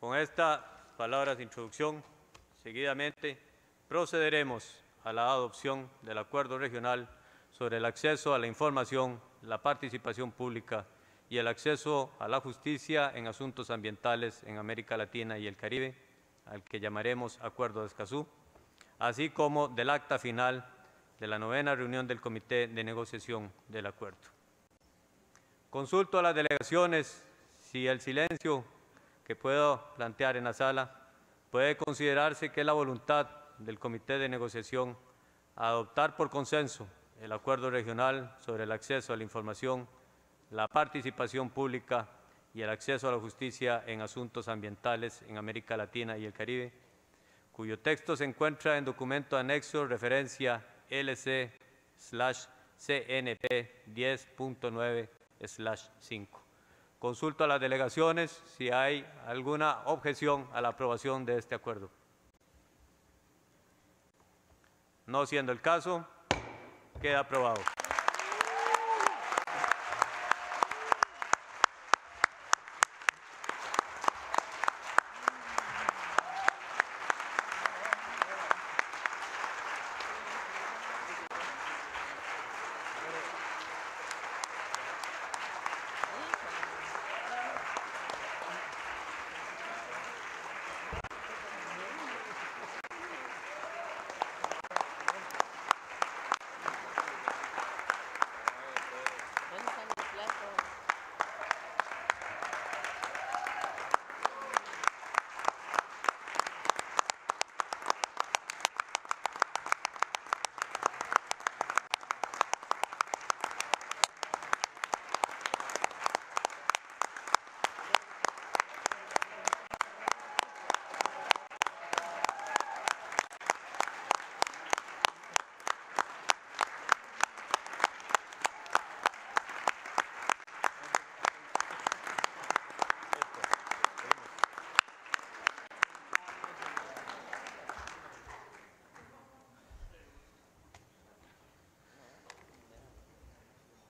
Con estas palabras de introducción, seguidamente procederemos a la adopción del acuerdo regional sobre el acceso a la información, la participación pública y el acceso a la justicia en asuntos ambientales en América Latina y el Caribe, al que llamaremos Acuerdo de Escazú, así como del acta final de la novena reunión del Comité de Negociación del Acuerdo. Consulto a las delegaciones si el silencio que puedo plantear en la sala, puede considerarse que es la voluntad del Comité de Negociación a adoptar por consenso el acuerdo regional sobre el acceso a la información, la participación pública y el acceso a la justicia en asuntos ambientales en América Latina y el Caribe, cuyo texto se encuentra en documento anexo referencia LC CNP 10.9 5. Consulto a las delegaciones si hay alguna objeción a la aprobación de este acuerdo. No siendo el caso, queda aprobado.